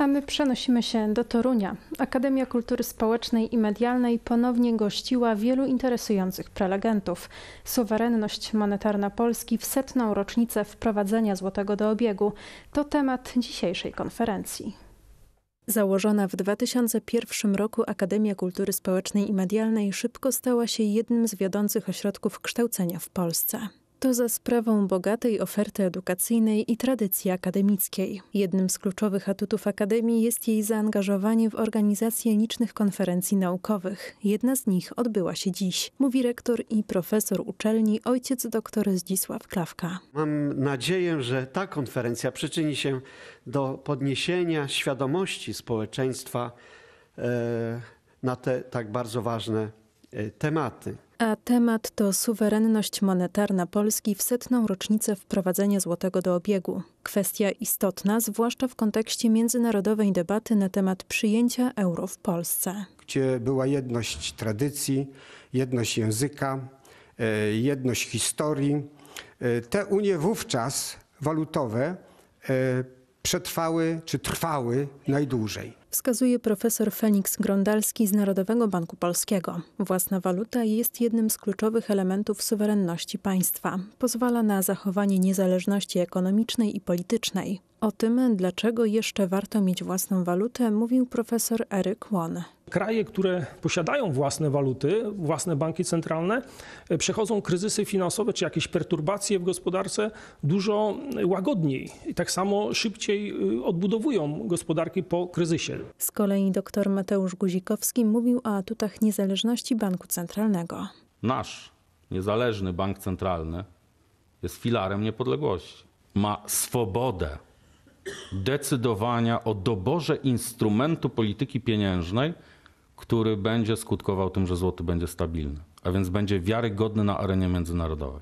A my przenosimy się do Torunia. Akademia Kultury Społecznej i Medialnej ponownie gościła wielu interesujących prelegentów. Suwerenność monetarna Polski w setną rocznicę wprowadzenia złotego do obiegu to temat dzisiejszej konferencji. Założona w 2001 roku Akademia Kultury Społecznej i Medialnej szybko stała się jednym z wiodących ośrodków kształcenia w Polsce. To za sprawą bogatej oferty edukacyjnej i tradycji akademickiej. Jednym z kluczowych atutów Akademii jest jej zaangażowanie w organizację licznych konferencji naukowych. Jedna z nich odbyła się dziś, mówi rektor i profesor uczelni ojciec dr Zdzisław Klawka. Mam nadzieję, że ta konferencja przyczyni się do podniesienia świadomości społeczeństwa e, na te tak bardzo ważne e, tematy. A temat to suwerenność monetarna Polski w setną rocznicę wprowadzenia złotego do obiegu. Kwestia istotna, zwłaszcza w kontekście międzynarodowej debaty na temat przyjęcia euro w Polsce. Gdzie była jedność tradycji, jedność języka, e, jedność historii. E, te unie wówczas walutowe e, przetrwały czy trwały najdłużej wskazuje profesor Feniks Grondalski z Narodowego Banku Polskiego. Własna waluta jest jednym z kluczowych elementów suwerenności państwa. Pozwala na zachowanie niezależności ekonomicznej i politycznej. O tym, dlaczego jeszcze warto mieć własną walutę, mówił profesor Eryk Łon. Kraje, które posiadają własne waluty, własne banki centralne, e, przechodzą kryzysy finansowe czy jakieś perturbacje w gospodarce dużo e, łagodniej i tak samo szybciej e, odbudowują gospodarki po kryzysie. Z kolei dr Mateusz Guzikowski mówił o atutach niezależności banku centralnego. Nasz niezależny bank centralny jest filarem niepodległości. Ma swobodę decydowania o doborze instrumentu polityki pieniężnej który będzie skutkował tym, że złoty będzie stabilny, a więc będzie wiarygodny na arenie międzynarodowej.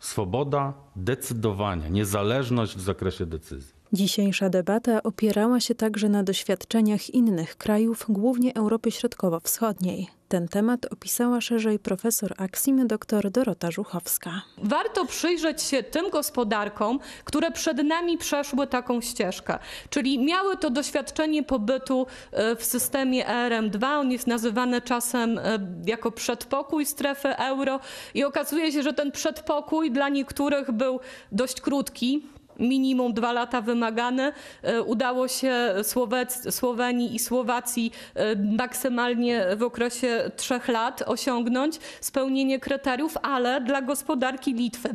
Swoboda decydowania, niezależność w zakresie decyzji. Dzisiejsza debata opierała się także na doświadczeniach innych krajów, głównie Europy Środkowo-Wschodniej. Ten temat opisała szerzej profesor Aksimy dr Dorota Żuchowska. Warto przyjrzeć się tym gospodarkom, które przed nami przeszły taką ścieżkę, czyli miały to doświadczenie pobytu e, w systemie ERM2, on jest nazywany czasem e, jako przedpokój strefy euro i okazuje się, że ten przedpokój dla niektórych był dość krótki, minimum dwa lata wymagane. E, udało się Słowec, Słowenii i Słowacji e, maksymalnie w okresie trzech lat osiągnąć spełnienie kryteriów, ale dla gospodarki Litwy.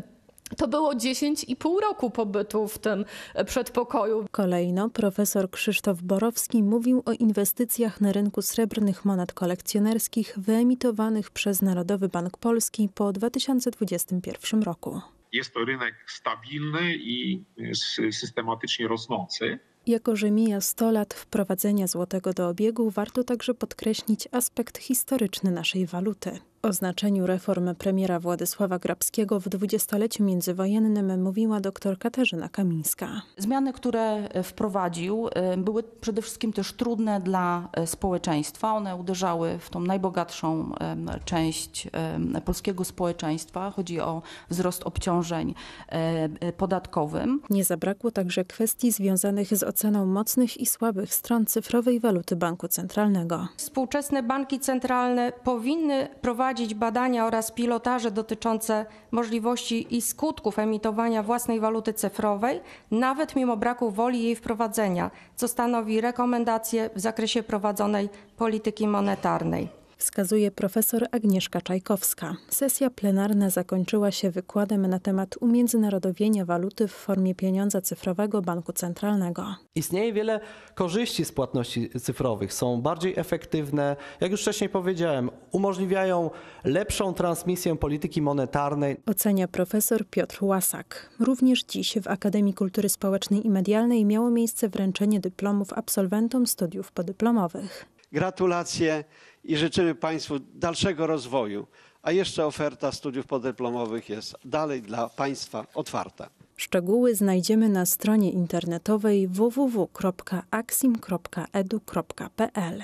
To było 10,5 roku pobytu w tym e, przedpokoju. Kolejno profesor Krzysztof Borowski mówił o inwestycjach na rynku srebrnych monet kolekcjonerskich wyemitowanych przez Narodowy Bank Polski po 2021 roku. Jest to rynek stabilny i e, systematycznie rosnący. Jako, że mija 100 lat wprowadzenia złotego do obiegu, warto także podkreślić aspekt historyczny naszej waluty. O znaczeniu reform premiera Władysława Grabskiego w dwudziestoleciu międzywojennym mówiła dr Katarzyna Kamińska. Zmiany, które e, wprowadził, e, były przede wszystkim też trudne dla e, społeczeństwa. One uderzały w tą najbogatszą część polskiego społeczeństwa. Chodzi o wzrost obciążeń podatkowym. Nie zabrakło także kwestii związanych z oceną mocnych i słabych stron cyfrowej waluty banku centralnego. Współczesne banki centralne powinny prowadzić prowadzić badania oraz pilotaże dotyczące możliwości i skutków emitowania własnej waluty cyfrowej, nawet mimo braku woli jej wprowadzenia, co stanowi rekomendacje w zakresie prowadzonej polityki monetarnej wskazuje profesor Agnieszka Czajkowska. Sesja plenarna zakończyła się wykładem na temat umiędzynarodowienia waluty w formie pieniądza cyfrowego Banku Centralnego. Istnieje wiele korzyści z płatności cyfrowych. Są bardziej efektywne, jak już wcześniej powiedziałem, umożliwiają lepszą transmisję polityki monetarnej. Ocenia profesor Piotr Łasak. Również dziś w Akademii Kultury Społecznej i Medialnej miało miejsce wręczenie dyplomów absolwentom studiów podyplomowych. Gratulacje i życzymy Państwu dalszego rozwoju. A jeszcze oferta studiów podyplomowych jest dalej dla Państwa otwarta. Szczegóły znajdziemy na stronie internetowej www.axim.edu.pl.